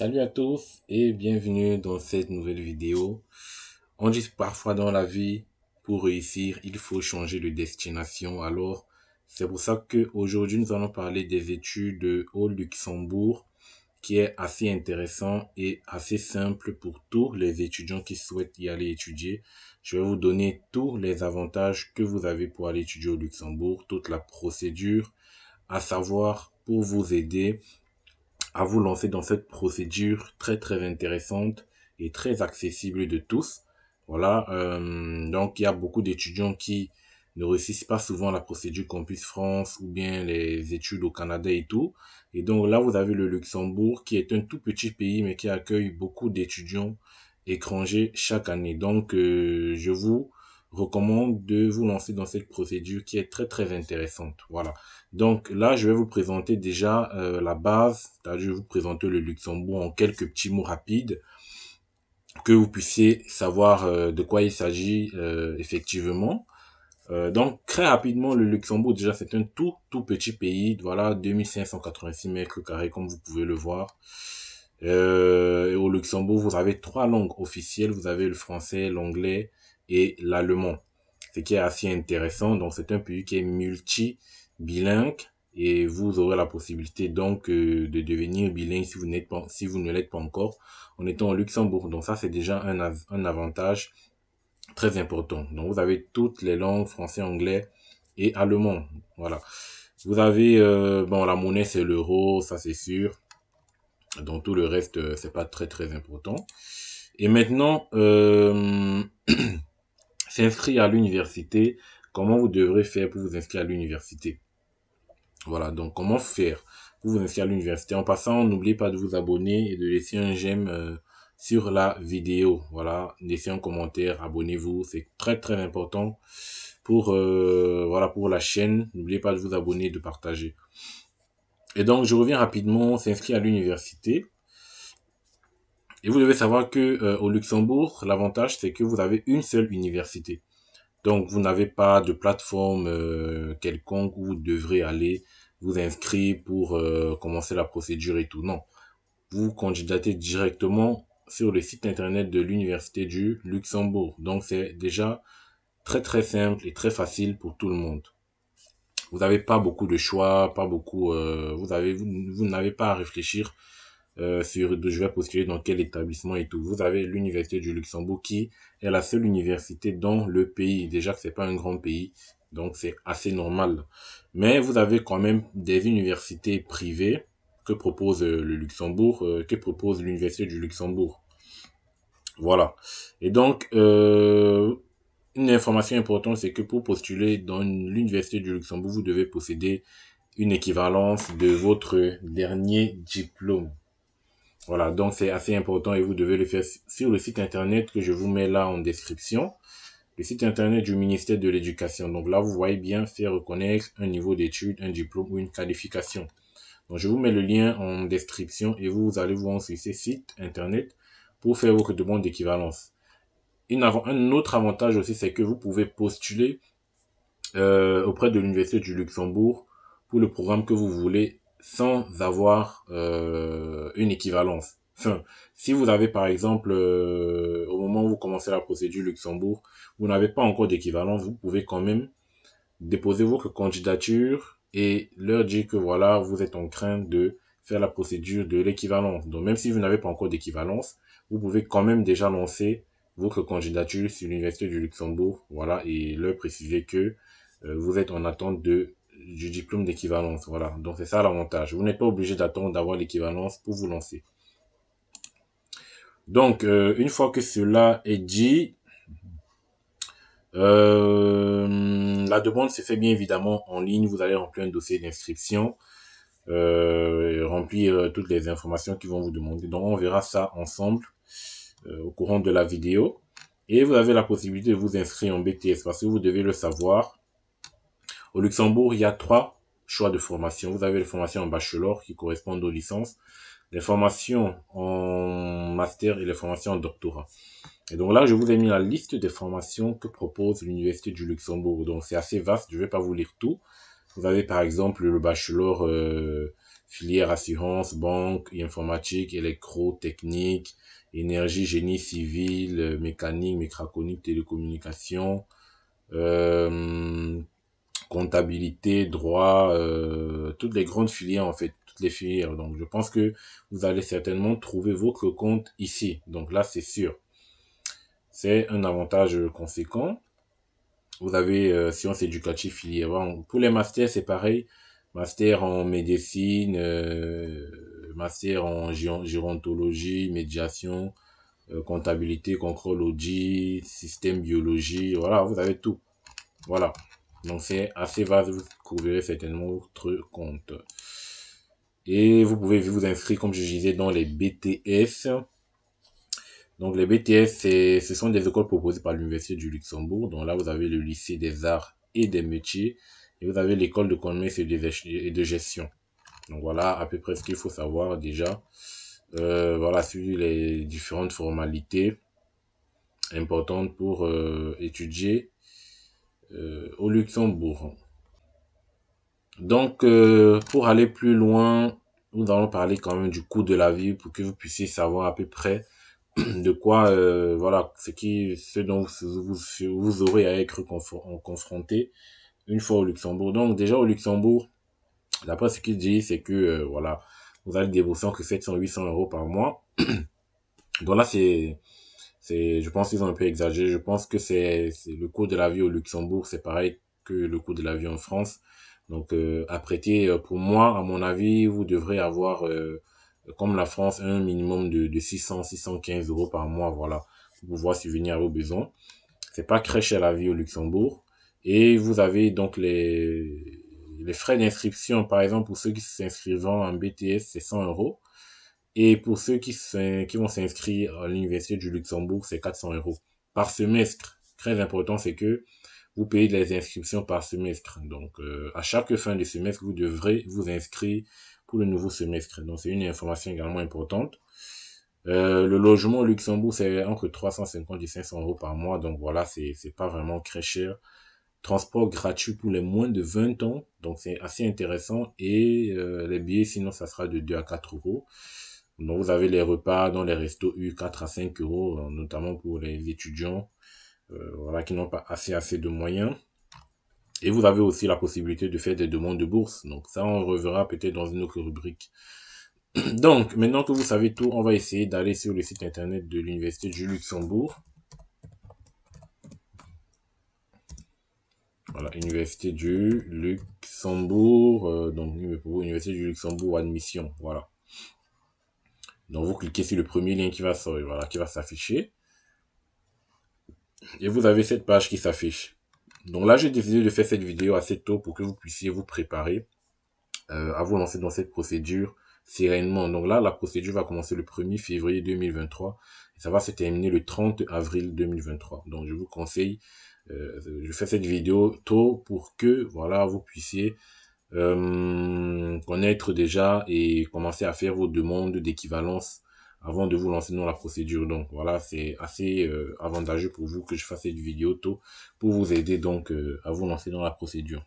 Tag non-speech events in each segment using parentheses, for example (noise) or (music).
Salut à tous et bienvenue dans cette nouvelle vidéo. On dit parfois dans la vie, pour réussir, il faut changer de destination. Alors, c'est pour ça que aujourd'hui nous allons parler des études au Luxembourg, qui est assez intéressant et assez simple pour tous les étudiants qui souhaitent y aller étudier. Je vais vous donner tous les avantages que vous avez pour aller étudier au Luxembourg, toute la procédure, à savoir pour vous aider à vous lancer dans cette procédure très très intéressante et très accessible de tous. Voilà, euh, donc il y a beaucoup d'étudiants qui ne réussissent pas souvent la procédure Campus France ou bien les études au Canada et tout. Et donc là, vous avez le Luxembourg qui est un tout petit pays mais qui accueille beaucoup d'étudiants étrangers chaque année. Donc euh, je vous recommande de vous lancer dans cette procédure qui est très très intéressante. Voilà. Donc là, je vais vous présenter déjà euh, la base, je vais vous présenter le Luxembourg en quelques petits mots rapides que vous puissiez savoir euh, de quoi il s'agit euh, effectivement. donc très rapidement, le Luxembourg déjà c'est un tout tout petit pays, voilà 2586 mètres carrés comme vous pouvez le voir. Euh, au Luxembourg, vous avez trois langues officielles. Vous avez le français, l'anglais et l'allemand, ce qui est assez intéressant. Donc c'est un pays qui est multi-bilingue et vous aurez la possibilité donc euh, de devenir bilingue si vous n'êtes pas si vous ne l'êtes pas encore en étant au Luxembourg. Donc ça c'est déjà un, un avantage très important. Donc vous avez toutes les langues français, anglais et allemand. Voilà. Vous avez euh, bon la monnaie c'est l'euro, ça c'est sûr. Donc tout le reste euh, c'est pas très très important. Et maintenant euh, (clears throat) s'inscrire à l'université, comment vous devrez faire pour vous inscrire à l'université. Voilà, donc comment faire pour vous inscrire à l'université. En passant, n'oubliez pas de vous abonner et de laisser un j'aime euh, sur la vidéo. Voilà, laissez un commentaire, abonnez-vous, c'est très très important pour euh, voilà pour la chaîne. N'oubliez pas de vous abonner, de partager. Et donc je reviens rapidement, s'inscrire à l'université. Et vous devez savoir que euh, au Luxembourg, l'avantage c'est que vous avez une seule université. Donc vous n'avez pas de plateforme euh, quelconque où vous devrez aller vous inscrire pour euh, commencer la procédure et tout. Non. Vous candidatez directement sur le site internet de l'université du Luxembourg. Donc c'est déjà très très simple et très facile pour tout le monde. Vous n'avez pas beaucoup de choix, pas beaucoup. vous avez, vous n'avez pas à réfléchir euh, sur de, je vais postuler dans quel établissement et tout. Vous avez l'université du Luxembourg qui est la seule université dans le pays. Déjà que c'est pas un grand pays, donc c'est assez normal. Mais vous avez quand même des universités privées que propose euh, le Luxembourg, euh, que propose l'université du Luxembourg. Voilà. Et donc, une information importante, c'est que pour postuler dans l'université du Luxembourg, vous devez posséder une équivalence de votre dernier diplôme. Voilà, donc c'est assez important et vous devez le faire sur le site internet que je vous mets là en description. Le site internet du ministère de l'Éducation. Donc là, vous voyez bien faire reconnaître un niveau d'études, un diplôme ou une qualification. Donc je vous mets le lien en description et vous, allez vous rendre sur ce site internet pour faire votre demande d'équivalence. Un autre avantage aussi, c'est que vous pouvez postuler euh, auprès de l'Université du Luxembourg pour le programme que vous voulez sans avoir euh, une équivalence. si vous avez par exemple, euh, au moment où vous commencez la procédure Luxembourg, vous n'avez pas encore d'équivalence, vous pouvez quand même déposer votre candidature et leur dire que voilà, vous êtes en train de faire la procédure de l'équivalence. Donc même si vous n'avez pas encore d'équivalence, vous pouvez quand même déjà lancer votre candidature sur l'Université du Luxembourg, voilà, et leur préciser que euh, vous êtes en attente de du diplôme d'équivalence. Voilà, donc c'est ça l'avantage. Vous n'êtes pas obligé d'attendre d'avoir l'équivalence pour vous lancer. Donc, euh, une fois que cela est dit, euh, la demande se fait bien évidemment en ligne. Vous allez remplir un dossier d'inscription, euh, remplir toutes les informations qui vont vous demander. Donc, on verra ça ensemble au courant de la vidéo. Et vous avez la possibilité de vous inscrire en BTS parce que vous devez le savoir. Au Luxembourg, il y a trois choix de formation. Vous avez les formations en bachelor qui correspondent aux licences, les formations en master et les formations en doctorat. Et donc là, je vous ai mis la liste des formations que propose l'Université du Luxembourg. Donc c'est assez vaste, je ne vais pas vous lire tout. Vous avez par exemple le bachelor euh, filière assurance, banque, informatique, électro, technique, énergie, génie civil, euh, mécanique, mécraconique, télécommunication, euh, comptabilité, droit, euh, toutes les grandes filières en fait, toutes les filières. Donc je pense que vous allez certainement trouver votre compte ici. Donc là, c'est sûr. C'est un avantage conséquent. Vous avez euh, sciences éducatives filière. pour les masters, c'est pareil. Master en médecine, euh, master en gérontologie, médiation, comptabilité, contrôle système biologie. Voilà, vous avez tout. Voilà. Donc c'est assez vaste, vous trouverez certainement votre compte. Et vous pouvez vous inscrire, comme je disais, dans les BTS. Donc les BTS, ce sont des écoles proposées par l'Université du Luxembourg. Donc là, vous avez le lycée des arts et des métiers. Et vous avez l'école de commerce et de gestion. Donc voilà à peu près ce qu'il faut savoir déjà. Euh, voilà sur les différentes formalités importantes pour euh, étudier euh, au Luxembourg. Donc, euh, pour aller plus loin, nous allons parler quand même du coût de la vie pour que vous puissiez savoir à peu près (clears throat) de quoi, euh, voilà, ce qui, ce dont vous, vous aurez à être confronté une fois au Luxembourg. Donc, déjà au Luxembourg, d'après ce qu'il dit, c'est que, voilà, vous allez débourser que 700-800 euros par mois. (clears throat) Donc là, c'est, je pense qu'ils ont un peu exagéré. Je pense que c'est, le coût de la vie au Luxembourg, c'est pareil que le coût de la vie en France. Donc, euh, après, euh, pour moi, à mon avis, vous devrez avoir, euh, comme la France, un minimum de, 600, 615 euros par mois, voilà, pour pouvoir subvenir à vos besoins. C'est pas très cher la vie au Luxembourg. Et vous avez donc les frais d'inscription, par exemple, pour ceux qui s'inscrivent en BTS, c'est 100 euros. Et pour ceux qui, qui vont s'inscrire à l'Université du Luxembourg, c'est 400 euros par semestre. Très important, c'est que vous payez les inscriptions par semestre. Donc, euh, à chaque fin de semestre, vous devrez vous inscrire pour le nouveau semestre. Donc, c'est une information également importante. Euh, le logement au Luxembourg, c'est entre 350 et 500 euros par mois. Donc, voilà, c'est pas vraiment très cher. Transport gratuit pour les moins de 20 ans. Donc, c'est assez intéressant. Et euh, les billets, sinon, ça sera de 2 à 4 euros. Donc vous avez les repas dans les restos U 4 à 5 euros, euh, notamment pour les étudiants euh, qui n'ont pas assez assez de moyens. Et vous avez aussi la possibilité de faire des demandes de bourse. Donc ça, on reverra peut-être dans une autre rubrique. (clears throat) Donc, maintenant que vous savez tout, on va essayer d'aller sur le site internet de l'Université du Luxembourg. Voilà, Université du Luxembourg, euh, donc Université du Luxembourg Admission, voilà. Donc vous cliquez sur le premier lien qui va s'afficher. qui va s'afficher et vous avez cette page qui s'affiche. Donc là, j'ai décidé de faire cette vidéo assez tôt pour que vous puissiez vous préparer euh, à vous lancer dans cette procédure sereinement. Donc là, la procédure va commencer le 1er février 2023 et ça va se terminer le 30 avril 2023. Donc je vous conseille, euh, je fais cette vidéo tôt pour que voilà vous puissiez euh, connaître déjà et commencer à faire vos demandes d'équivalence avant de vous lancer dans la procédure. Donc voilà, c'est assez euh, avantageux pour vous que je fasse cette vidéo tôt pour vous aider donc euh, à vous lancer dans la procédure.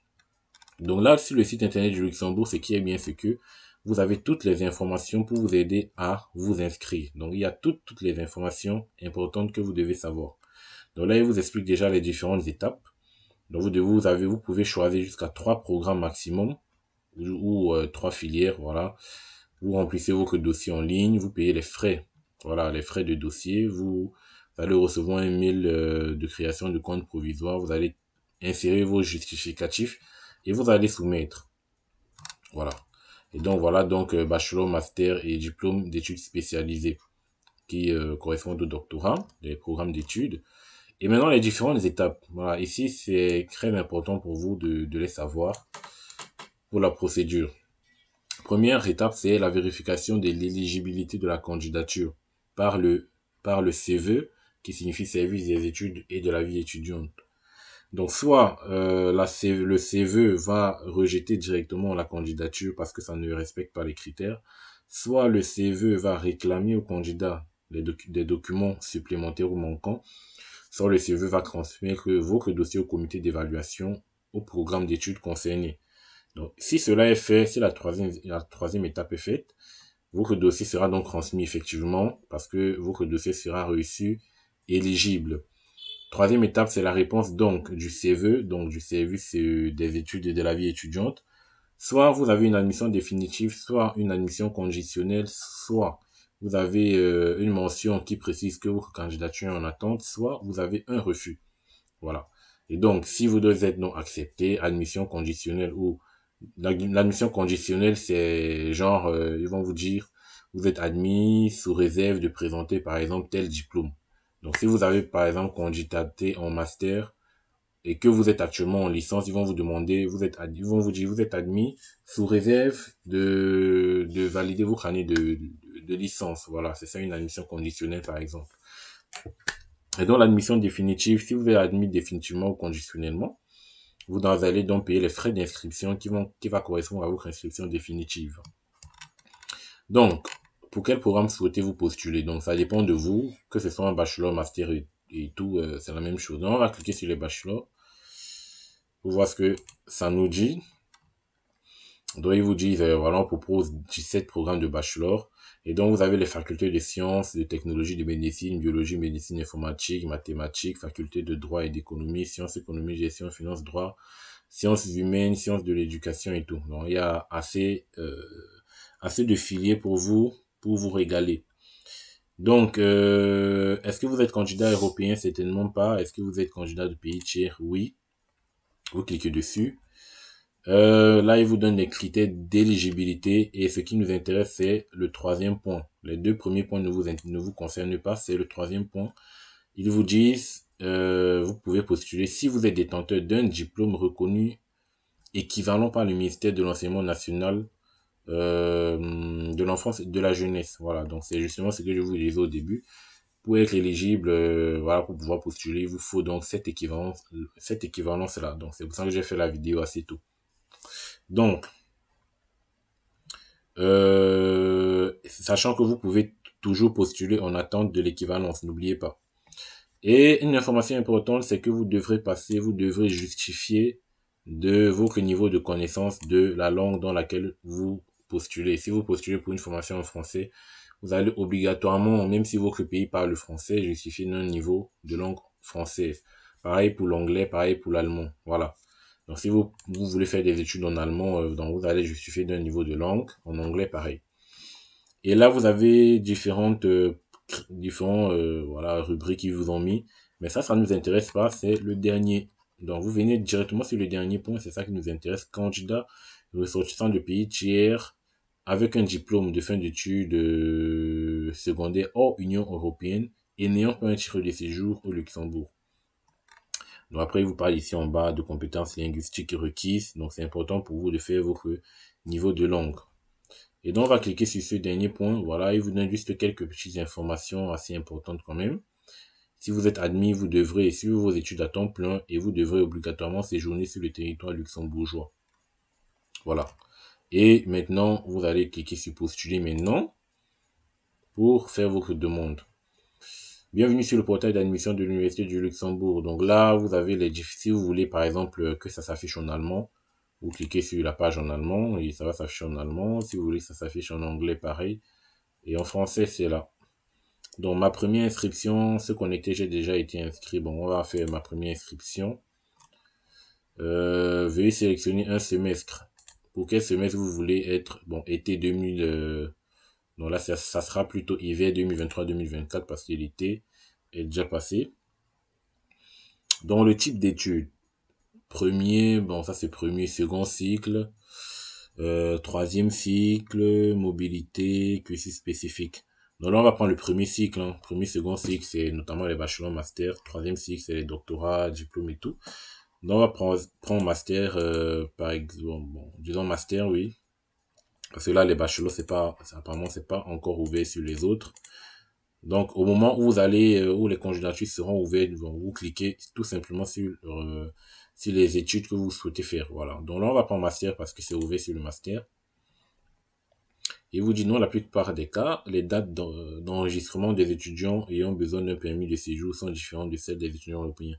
Donc là, sur le site internet du Luxembourg, ce qui est bien, c'est que vous avez toutes les informations pour vous aider à vous inscrire. Donc il y a toutes, toutes les informations importantes que vous devez savoir. Donc là, il vous explique déjà les différentes étapes. Donc, vous, avez, vous pouvez choisir jusqu'à trois programmes maximum ou euh, trois filières, voilà. Vous remplissez votre dossier en ligne, vous payez les frais, voilà, les frais de dossier. Vous, allez recevoir un mail euh, de création de compte provisoire. Vous allez insérer vos justificatifs et vous allez soumettre. Voilà. Et donc, voilà, donc, euh, bachelor, master et diplôme d'études spécialisées qui correspondent au doctorat, les programmes d'études. Et maintenant, les différentes étapes. Voilà, ici, c'est très important pour vous de, les savoir pour la procédure. Première étape, c'est la vérification de l'éligibilité de la candidature par le, par le CVE, qui signifie Service des études et de la vie étudiante. Donc, soit euh, la, le CVE va rejeter directement la candidature parce que ça ne respecte pas les critères, soit le CVE va réclamer au candidat des documents supplémentaires ou manquants, soit le CEV va transmettre votre dossier au comité d'évaluation au programme d'études concerné. Donc, si cela est fait, si la troisième, la troisième étape est faite, votre dossier sera donc transmis effectivement parce que votre dossier sera reçu éligible. Troisième étape, c'est la réponse donc du CVE, donc du service euh, des études et de la vie étudiante. Soit vous avez une admission définitive, soit une admission conditionnelle, soit vous avez euh, une mention qui précise que votre candidature est en attente, soit vous avez un refus. Voilà. Et donc, si vous devez êtes non accepté, admission conditionnelle ou l'admission conditionnelle, c'est genre, euh, ils vont vous dire, vous êtes admis sous réserve de présenter, par exemple, tel diplôme. Donc, si vous avez, par exemple, candidaté en master et que vous êtes actuellement en licence, ils vont vous demander, vous êtes, ils vont vous dire, vous êtes admis sous réserve de, de valider vos année de, de licence. Voilà, c'est ça une admission conditionnelle, par exemple. Et dans l'admission définitive, si vous êtes admis définitivement ou conditionnellement, vous allez donc payer les frais d'inscription qui vont qui va correspondre à votre inscription définitive. Donc, pour quel programme souhaitez-vous postuler Donc, ça dépend de vous, que ce soit un bachelor, master et, tout, euh, c'est la même chose. on va cliquer sur les bachelor pour voir ce que ça nous dit. Donc, il vous dit, euh, voilà, on propose 17 programmes de bachelor. Et donc, vous avez les facultés de sciences, de technologie, de médecine, biologie, médecine, informatique, mathématiques, faculté de droit et d'économie, sciences, économie, gestion, finance, droit, sciences humaines, sciences de l'éducation et tout. Donc, il y a assez, euh, assez de filiers pour vous, pour vous régaler. Donc, euh, est-ce que vous êtes candidat européen Certainement pas. Est-ce que vous êtes candidat de pays tiers Oui. Vous cliquez dessus. Euh, là, il vous donne des critères d'éligibilité et ce qui nous intéresse, c'est le troisième point. Les deux premiers points ne vous, ne vous concernent pas, c'est le troisième point. Ils vous disent, euh, vous pouvez postuler si vous êtes détenteur d'un diplôme reconnu équivalent par le ministère de l'enseignement national euh, de l'enfance et de la jeunesse. Voilà, donc c'est justement ce que je vous disais au début. Pour être éligible, voilà, pour pouvoir postuler, il vous faut donc cette équivalence, cette équivalence là. Donc c'est pour ça que j'ai fait la vidéo assez tôt. Donc, euh, sachant que vous pouvez toujours postuler en attente de l'équivalence, n'oubliez pas. Et une information importante, c'est que vous devrez passer, vous devrez justifier de votre niveau de connaissance de la langue dans laquelle vous postulez. Si vous postulez pour une formation en français, vous allez obligatoirement, même si votre pays parle français, justifier un niveau de langue française. Pareil pour l'anglais, pareil pour l'allemand. Voilà. Donc si vous, voulez faire des études en allemand, euh, vous allez justifier d'un niveau de langue, en anglais pareil. Et là, vous avez différentes euh, différents, euh, voilà, rubriques qui vous ont mis, mais ça, ça ne nous intéresse pas, c'est le dernier. Donc vous venez directement sur le dernier point, c'est ça qui nous intéresse, candidat ressortissant de pays tiers avec un diplôme de fin d'études secondaire hors Union européenne et n'ayant pas un titre de séjour au Luxembourg. Donc après, il vous parle ici en bas de compétences linguistiques requises. Donc c'est important pour vous de faire votre niveau de langue. Et donc on va cliquer sur ce dernier point. Voilà, il vous donne juste quelques petites informations assez importantes quand même. Si vous êtes admis, vous devrez suivre vos études à temps plein et vous devrez obligatoirement séjourner sur le territoire luxembourgeois. Voilà. Et maintenant, vous allez cliquer sur postuler maintenant pour faire votre demande. Bienvenue sur le portail d'admission de l'Université du Luxembourg. Donc là, vous avez les... Si vous voulez, par exemple, euh, que ça s'affiche en allemand, vous cliquez sur la page en allemand et ça va s'afficher en allemand. Si vous voulez que ça s'affiche en anglais, pareil. Et en français, c'est là. Donc ma première inscription, ce qu'on était, j'ai déjà été inscrit. Bon, on va faire ma première inscription. Euh, veuillez sélectionner un semestre. Pour quel semestre vous voulez être Bon, été 2000, donc là, ça, sera plutôt hiver 2023-2024 parce que l'été est déjà passé. Donc le type d'études. Premier, bon ça c'est premier, second cycle. Euh, troisième cycle, mobilité, QC spécifique. Donc là, on va prendre le premier cycle. Hein. Premier, second cycle, c'est notamment les bachelors, master. Troisième cycle, c'est les doctorats, diplômes et tout. Donc on va prendre, master, euh, par exemple. Bon, disons master, oui. Parce que là, les bachelors, c'est pas, apparemment, c'est pas encore ouvert sur les autres. Donc, au moment où vous allez, euh, où les candidatures seront ouvertes, vous cliquez tout simplement sur, euh, sur les études que vous souhaitez faire. Voilà. Donc là, on va prendre master parce que c'est ouvert sur le master. Et vous dit non, la plupart des cas, les dates euh, d'enregistrement des étudiants ayant besoin d'un permis de séjour sont différentes de celles des étudiants européens.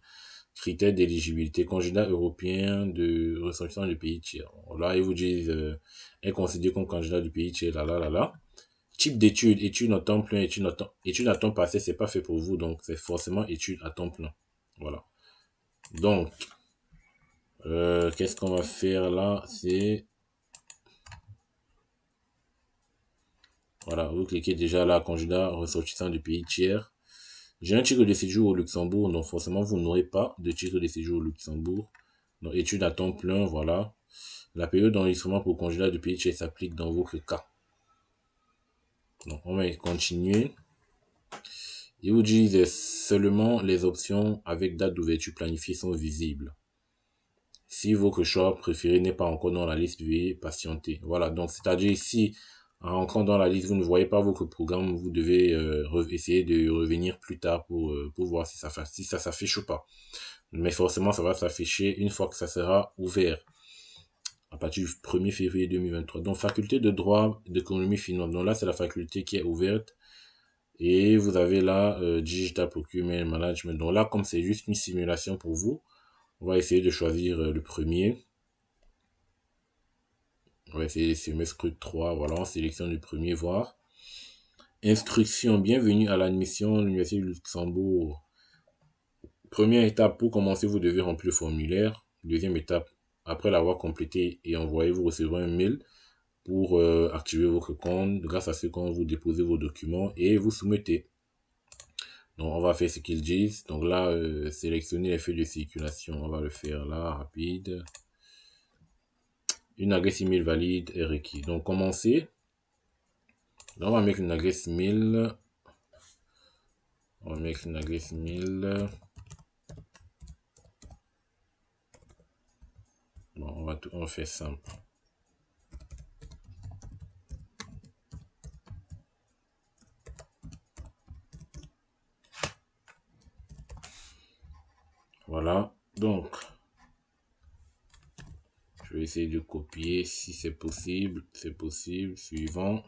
Critères d'éligibilité candidat européen de ressortissant du pays tiers. Là, ils vous disent, est euh, considéré comme candidat du pays tiers, là, là, là, là. Type d'études, études à temps plein, études à temps, études à temps passé, c'est pas fait pour vous, donc c'est forcément études à temps plein. Voilà. Donc, euh, qu'est-ce qu'on va faire là C'est... Voilà, vous cliquez déjà là, candidat ressortissant du pays tiers. J'ai un titre de séjour au Luxembourg, donc forcément, vous n'aurez pas de titre de séjour au Luxembourg. Donc, étude à temps plein, voilà. La période d'enregistrement pour congélat de pays s'applique dans votre cas. Donc, on va continuer. Il vous disent seulement les options avec date d'ouverture planifiée sont visibles. Si votre choix préféré n'est pas encore dans la liste, veuillez patienter. Voilà, donc c'est-à-dire ici, encore dans la liste, vous ne voyez pas votre programme, vous devez euh, essayer de revenir plus tard pour, euh, voir si ça, ça s'affiche ou pas. Mais forcément, ça va s'afficher une fois que ça sera ouvert à partir du 1er février 2023. Donc, faculté de droit d'économie finale. Donc là, c'est la faculté qui est ouverte. Et vous avez là euh, Digital Procurement Management. Donc là, comme c'est juste une simulation pour vous, on va essayer de choisir le premier. On va essayer de 3. Voilà, on sélectionne le premier, voir. instruction bienvenue à l'admission de l'Université du Luxembourg. Première étape, pour commencer, vous devez remplir le formulaire. Deuxième étape, après l'avoir complété et envoyé, vous recevrez un mail pour euh, activer votre compte. Grâce à ce compte, vous déposez vos documents et vous soumettez. Donc, on va faire ce qu'ils disent. Donc là, euh, sélectionner les de circulation. On va le faire là, rapide une agresse email valide est requis. Donc, commencer. on va mettre une agresse email. On va mettre une agresse email. Bon, on va tout, on fait simple. Voilà. Donc, essayer de copier si c'est possible. C'est possible. Suivant.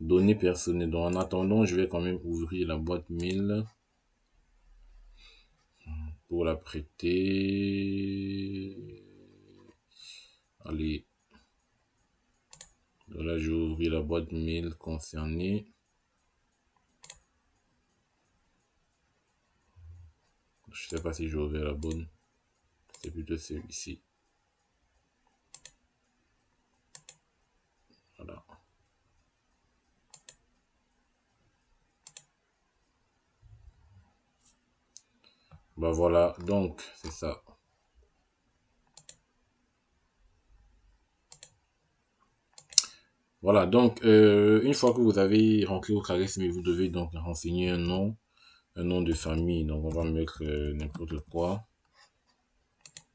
Données personnelles. Donc, en attendant, je vais quand même ouvrir la boîte mail pour la prêter. Allez. là, je vais ouvrir la boîte mail concernée. Je sais pas si j'ai ouvert la bonne c'est de celui-ci. Voilà. Ben voilà, donc c'est ça. Voilà, donc euh, une fois que vous avez rentré au mais vous devez donc renseigner un nom, un nom de famille. Donc on va mettre euh, n'importe quoi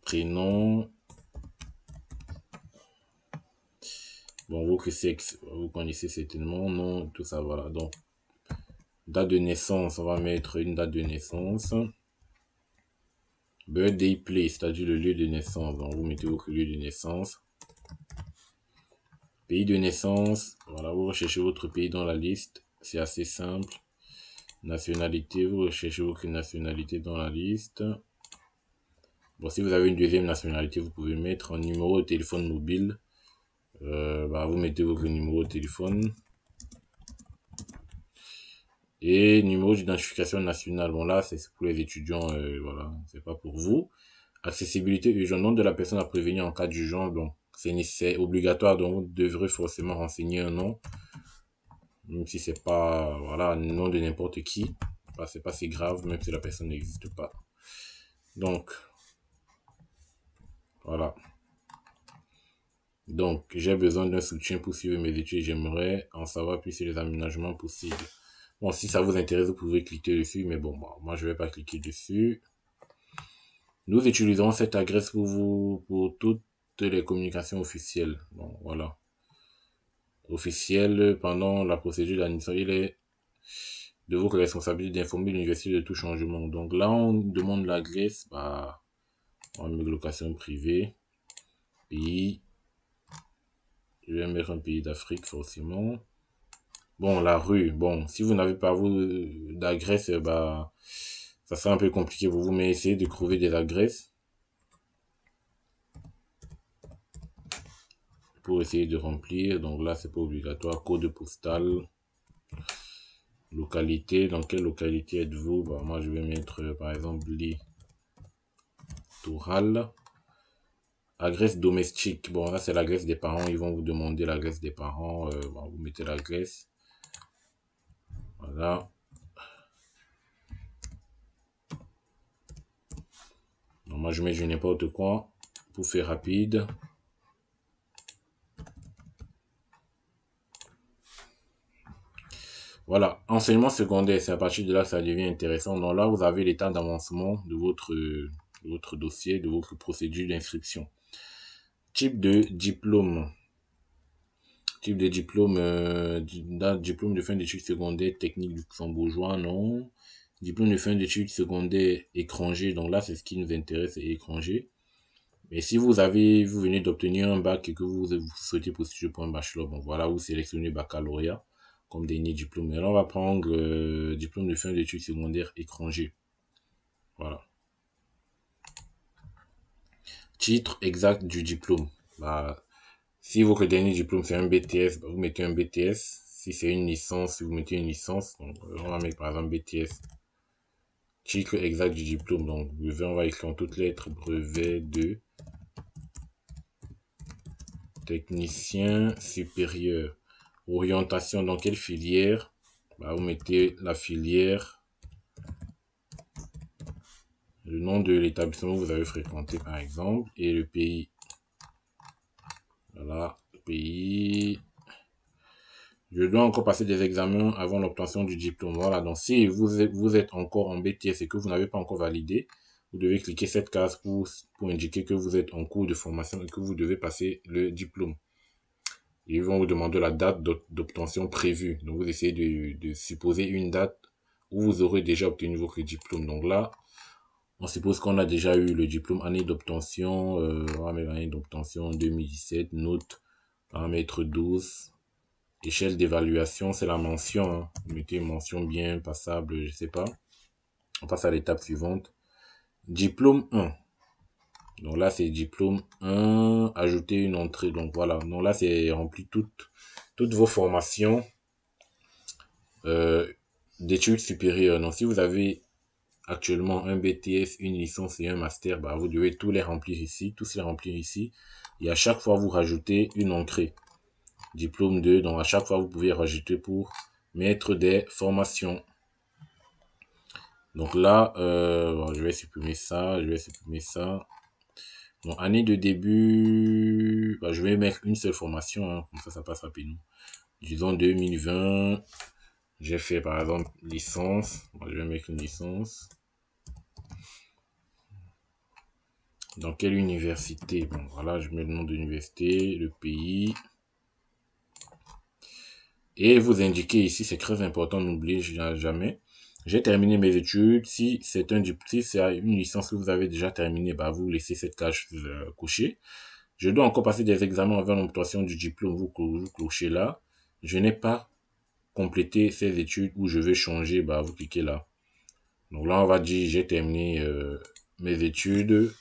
prénom. Bon, vous, vous connaissez certainement, non, tout ça, voilà. Donc, date de naissance, on va mettre une date de naissance. Birthday place, c'est-à-dire le lieu de naissance. Donc, vous mettez votre lieu de naissance. Pays de naissance, voilà, vous recherchez votre pays dans la liste. C'est assez simple. Nationalité, vous recherchez votre nationalité dans la liste. Bon, si vous avez une deuxième nationalité, vous pouvez mettre un numéro de téléphone mobile. Euh, bah, vous mettez votre numéro de téléphone. Et numéro d'identification nationale. Bon, là, c'est pour les étudiants. Euh, voilà, c'est pas pour vous. Accessibilité le Nom de la personne à prévenir en cas d'urgence. donc c'est obligatoire. Donc, vous devrez forcément renseigner un nom. Même si c'est pas, voilà, un nom de n'importe qui. Bah, c'est pas si grave, même si la personne n'existe pas. Donc, voilà. Donc, j'ai besoin d'un soutien pour suivre mes études. J'aimerais en savoir plus sur les aménagements possibles. Bon, si ça vous intéresse, vous pouvez cliquer dessus, mais bon, moi, je ne vais pas cliquer dessus. Nous utiliserons cette adresse pour vous, pour toutes les communications officielles. Bon, voilà. Officielle pendant la procédure d'admission. Il est de vos responsabilités d'informer l'université de tout changement. Donc là, on demande l'adresse, bah, en location privée, pays. Je vais mettre un pays d'Afrique forcément. Bon, la rue, bon, si vous n'avez pas vous d'adresse, bah, ça sera un peu compliqué vous vous, mais essayez de trouver des agresses. Pour essayer de remplir, donc là, c'est pas obligatoire. Code postal, localité, dans quelle localité êtes-vous bah, Moi, je vais mettre, euh, par exemple, Lille. Agresse domestique. Bon, là, c'est la graisse des parents. Ils vont vous demander la graisse des parents. Euh, vous mettez la graisse. Voilà. moi, je mets je n'importe quoi pour faire rapide. Voilà, enseignement secondaire, c'est à partir de là que ça devient intéressant. Donc là, vous avez l'état d'avancement de votre votre dossier, de votre procédure d'inscription. Type de diplôme. Type de diplôme, euh, diplôme de fin d'études secondaires technique luxembourgeois, non. Diplôme de fin d'études secondaires étranger, donc là c'est ce qui nous intéresse, étranger. Mais si vous avez, vous venez d'obtenir un bac et que vous, souhaitez postuler pour un bachelor, bon voilà, vous sélectionnez baccalauréat comme dernier diplôme. Et là, on va prendre euh, diplôme de fin d'études secondaires étranger. Voilà. Titre exact du diplôme. Bah, si votre dernier diplôme c'est un BTS, bah, vous mettez un BTS. Si c'est une licence, vous mettez une licence, donc, euh, on va mettre par exemple BTS. Titre exact du diplôme. Donc brevet, on va écrire en toutes lettres brevet de technicien supérieur. Orientation dans quelle filière bah, Vous mettez la filière le nom de l'établissement que vous avez fréquenté par exemple et le pays. Voilà, pays. Je dois encore passer des examens avant l'obtention du diplôme. Voilà, donc si vous êtes, vous êtes encore en BTS et que vous n'avez pas encore validé, vous devez cliquer cette case pour, pour indiquer que vous êtes en cours de formation et que vous devez passer le diplôme. Ils vont vous demander la date d'obtention prévue. Donc vous essayez de, de supposer une date où vous aurez déjà obtenu votre diplôme. Donc là, on suppose qu'on a déjà eu le diplôme année d'obtention, euh, année d'obtention 2017, note, 1 mètre 12. Échelle d'évaluation, c'est la mention. Hein. Mettez mention bien, passable, je ne sais pas. On passe à l'étape suivante. Diplôme 1. Donc là, c'est diplôme 1, ajouter une entrée. Donc voilà, donc là, c'est rempli toutes, toutes vos formations euh, d'études supérieures. Donc si vous avez actuellement un BTS, une licence et un master, bah, vous devez tous les remplir ici, tous les remplir ici. Et à chaque fois, vous rajoutez une entrée. Diplôme 2, donc à chaque fois, vous pouvez rajouter pour mettre des formations. Donc là, euh, je vais supprimer ça, je vais supprimer ça. Donc année de début, bah, je vais mettre une seule formation, hein, comme ça, ça passe rapidement. Disons 2020, j'ai fait par exemple licence, je vais mettre une licence. Dans quelle université Bon voilà, je mets le nom de l'université, le pays. Et vous indiquez ici, c'est très important, n'oubliez jamais. J'ai terminé mes études. Si c'est un si c'est une licence que vous avez déjà terminée, bah vous laissez cette cage euh, coucher. Je dois encore passer des examens avant l'obtention du diplôme, vous, vous clochez là. Je n'ai pas compléter ces études ou je vais changer, bah, vous cliquez là. Donc là, on va dire, j'ai terminé euh, mes études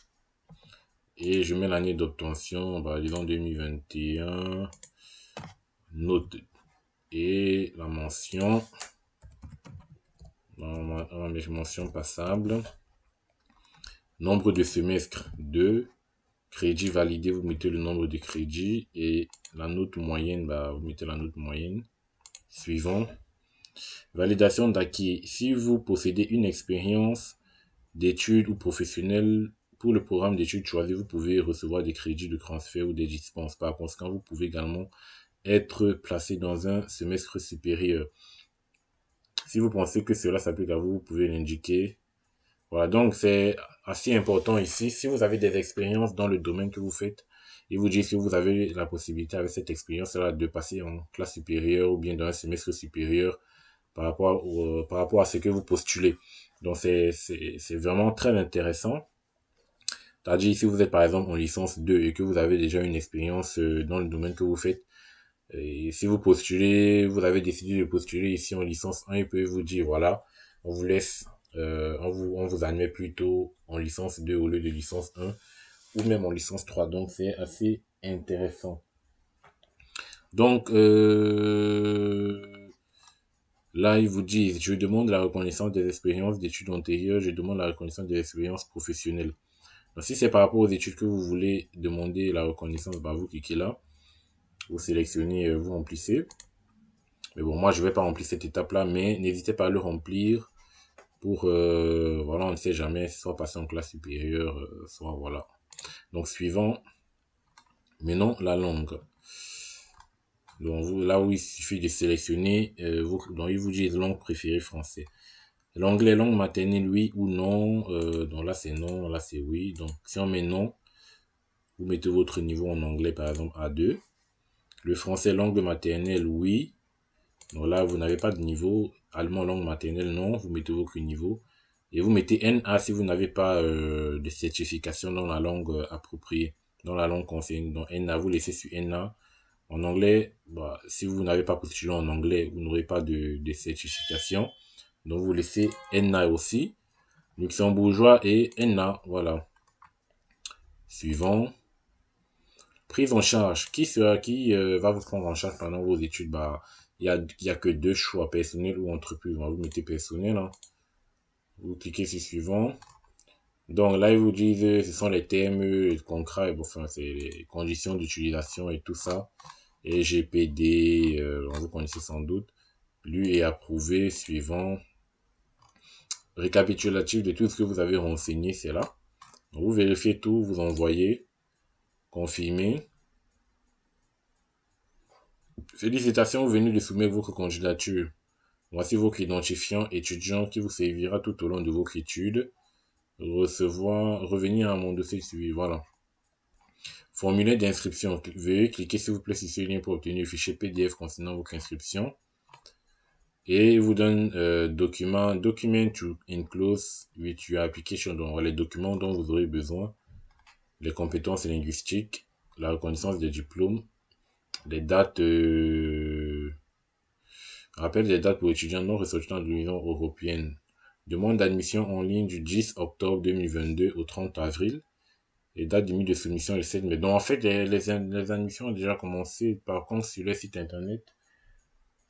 et je mets l'année d'obtention, bah, disons 2021, note et la mention. mention passable. Nombre de semestres 2. Crédit validé, vous mettez le nombre de crédits et la note moyenne, bah, vous mettez la note moyenne. Suivant. Validation d'acquis. Si vous possédez une expérience d'études ou professionnelle pour le programme d'études choisi, vous pouvez recevoir des crédits de transfert ou des dispenses. Par conséquent, vous pouvez également être placé dans un semestre supérieur. Si vous pensez que cela s'applique à vous, vous pouvez l'indiquer. Voilà, donc c'est assez important ici. Si vous avez des expériences dans le domaine que vous faites, il vous dit si vous avez la possibilité avec cette expérience-là de passer en classe supérieure ou bien dans un semestre supérieur par rapport, euh, par rapport à ce que vous postulez. Donc c'est vraiment très intéressant. C'est-à-dire si vous êtes par exemple en licence 2 et que vous avez déjà une expérience euh, dans le domaine que vous faites, et si vous postulez, vous avez décidé de postuler ici en licence 1, il peut vous dire voilà, on vous laisse, euh, on, vous, on vous admet plutôt en licence 2 au lieu de licence 1 ou même en licence 3. Donc c'est assez intéressant. Donc euh, là, ils vous disent, je demande la reconnaissance des expériences d'études antérieures, je demande la reconnaissance des expériences professionnelles. Donc si c'est par rapport aux études que vous voulez demander la reconnaissance, bah, vous cliquez là, vous sélectionnez, euh, vous remplissez. Mais bon, moi, je vais pas remplir cette étape-là, mais n'hésitez pas à le remplir pour, euh, voilà, on ne sait jamais, soit passer en classe supérieure, soit, voilà, donc suivant maintenant la langue. Donc là où il suffit de sélectionner, euh, vous, donc il vous dit langue préférée français. L'anglais, langue maternelle, oui ou non. Euh, donc là c'est non, là c'est oui. Donc si on met non, vous mettez votre niveau en anglais par exemple A2. Le français, langue maternelle, oui. Donc là vous n'avez pas de niveau. Allemand, langue maternelle, non. Vous mettez votre niveau. Et vous mettez NA si vous n'avez pas euh, de certification dans la langue euh, appropriée, dans la langue conseillée. Donc NA, vous laissez sur NA. En anglais, bah, si vous n'avez pas postulé en anglais, vous n'aurez pas de, certification. Donc vous laissez NA aussi. Luxembourgeois et NA, voilà. Suivant. Prise en charge. Qui sera qui euh, va vous prendre en charge pendant vos études bah, il n'y a, a, que deux choix, personnel ou entreprise. Vous mettez personnel. Hein vous cliquez sur suivant. Donc là, ils vous disent, ce sont les thèmes, le enfin, les conditions d'utilisation et tout ça. Et GPD, on euh, vous connaissez sans doute. Lui est approuvé suivant récapitulatif de tout ce que vous avez renseigné, c'est là. vous vérifiez tout, vous envoyez, confirmez. Félicitations, vous venez de soumettre votre candidature. Voici vos identifiants étudiant qui vous servira tout au long de vos études. Recevoir, revenir à mon dossier suivi, voilà. Formulaire d'inscription. Veuillez cliquer s'il vous plaît sur ce lien pour obtenir le fichier PDF concernant votre inscription. Et vous donne euh, document, document to enclose with your application. Donc, les documents dont vous aurez besoin, les compétences linguistiques, la reconnaissance des diplômes, les dates euh, Rappel des dates pour étudiants non ressortissants de l'Union européenne. Demande d'admission en ligne du 10 octobre 2022 au 30 avril. Et date limite de soumission le 7 mai. Donc en fait, les, admissions ont déjà commencé. Par contre, sur le site internet,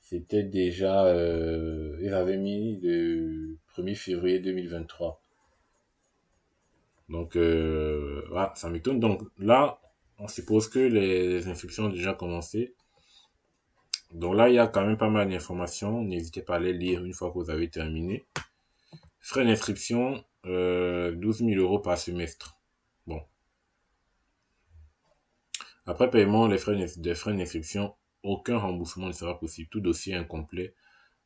c'était déjà... Euh, ils avaient mis le 1er février 2023. Donc, euh, voilà, ça m'étonne. Donc là, on suppose que les, inscriptions ont déjà commencé. Donc là, il y a quand même pas mal d'informations. N'hésitez pas à les lire une fois que vous avez terminé. Frais d'inscription, 12 euh, 000 euros par semestre. Bon. Après paiement les frais, des frais d'inscription, aucun remboursement ne sera possible. Tout dossier incomplet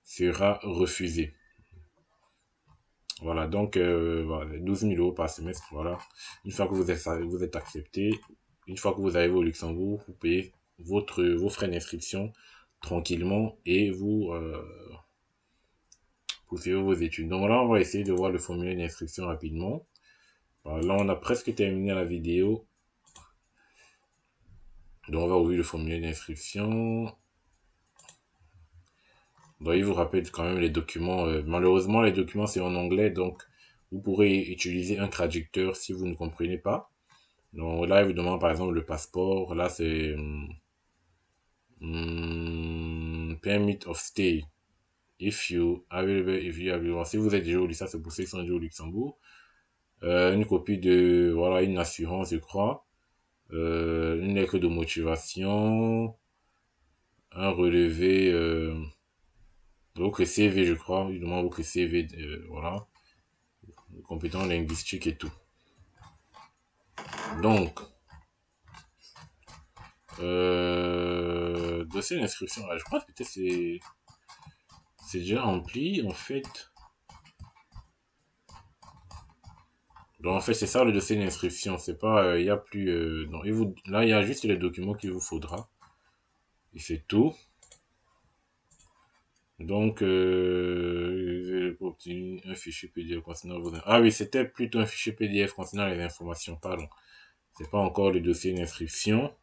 sera refusé. Voilà, donc 12 euh, 000 euros par semestre. Voilà. Une fois que vous êtes, vous êtes accepté, une fois que vous arrivez au Luxembourg, vous payez votre, vos frais d'inscription tranquillement et vous poursuivez euh, vos études. Donc là, on va essayer de voir le formulaire d'inscription rapidement. Là, on a presque terminé la vidéo. Donc, on va ouvrir le formulaire d'inscription. Vous il vous rappelle quand même les documents. Euh, malheureusement, les documents, c'est en anglais. Donc, vous pourrez utiliser un traducteur si vous ne comprenez pas. Donc, là, il vous demande par exemple le passeport. Là, c'est hum, Hmm, permit of stay. If you available, if you available. Si vous êtes déjà au Luxembourg, ça c'est pour ceux qui au Luxembourg. Euh, une copie de, voilà, une assurance, je crois. Euh, une lettre de motivation. Un relevé, donc euh, votre CV, je crois. Il demande votre CV, voilà. compétences linguistique et tout. Donc, euh, dossier d'inscription je crois que c'est. déjà rempli, en fait. Donc en fait, c'est ça le dossier d'inscription. C'est pas, euh, il y a plus. Euh, là, il y a juste les documents qu'il vous faudra. Et c'est tout. Donc, euh, un fichier PDF concernant vos. Ah oui, c'était plutôt un fichier PDF contenant les informations. Pardon. C'est pas encore le dossier d'inscription.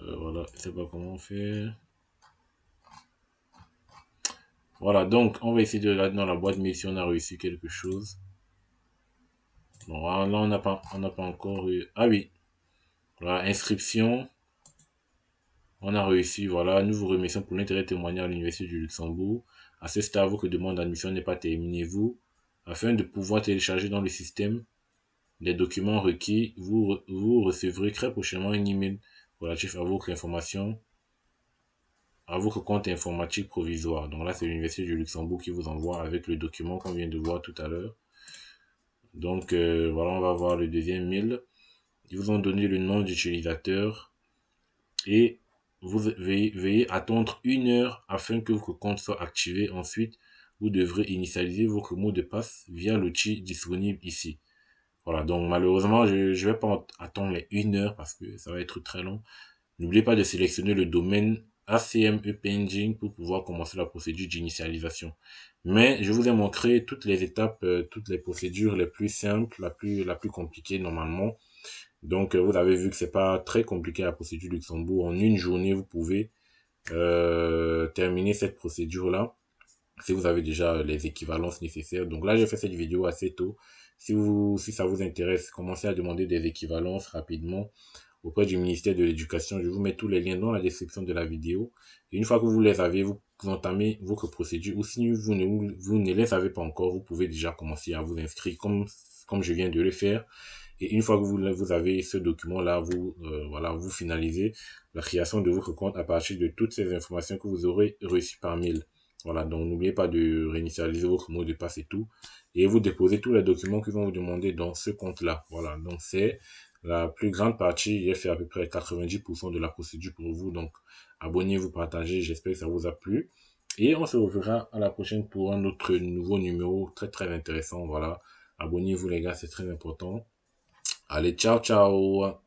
Euh, voilà, je sais pas comment faire. Voilà, donc on va essayer de là dans la boîte, mais si on a réussi quelque chose. Bon, ah, là on n'a pas, on n'a pas encore eu. Ah oui, voilà, inscription. On a réussi, voilà. Nous vous remercions pour l'intérêt témoigner à l'Université du Luxembourg. À ce stade, que demande d'admission n'est pas terminée. Vous, afin de pouvoir télécharger dans le système les documents requis, vous, vous recevrez très prochainement un email relatif à votre information, à votre compte informatique provisoire. Donc là, c'est l'Université du Luxembourg qui vous envoie avec le document qu'on vient de voir tout à l'heure. Donc euh, voilà, on va voir le deuxième mail. Ils vous ont donné le nom d'utilisateur et vous veuillez, attendre une heure afin que votre compte soit activé. Ensuite, vous devrez initialiser votre mot de passe via l'outil disponible ici. Voilà, donc malheureusement, je ne vais pas attendre une heure parce que ça va être très long. N'oubliez pas de sélectionner le domaine ACME Pending pour pouvoir commencer la procédure d'initialisation. Mais je vous ai montré toutes les étapes, euh, toutes les procédures les plus simples, la plus, la plus compliquée normalement. Donc euh, vous avez vu que c'est pas très compliqué la procédure Luxembourg. En une journée, vous pouvez euh, terminer cette procédure-là si vous avez déjà les équivalences nécessaires. Donc là, j'ai fait cette vidéo assez tôt. Si, vous, si ça vous intéresse, commencez à demander des équivalences rapidement auprès du ministère de l'Éducation. Je vous mets tous les liens dans la description de la vidéo. Et une fois que vous les avez, vous entamez votre procédure. Ou si vous ne, les avez pas encore, vous pouvez déjà commencer à vous inscrire comme, comme je viens de le faire. Et une fois que vous, vous avez ce document-là, vous, euh, voilà, vous finalisez la création de votre compte à partir de toutes ces informations que vous aurez reçues par mail. Voilà, donc n'oubliez pas de réinitialiser votre mot de passe et tout. Et vous déposez tous les documents qu'ils vont vous demander dans ce compte-là. Voilà, donc c'est la plus grande partie. Il fait à peu près 90% de la procédure pour vous. Donc abonnez-vous, partagez. J'espère que ça vous a plu. Et on se reverra à la prochaine pour un autre nouveau numéro très très intéressant. Voilà, abonnez-vous les gars, c'est très important. Allez, ciao ciao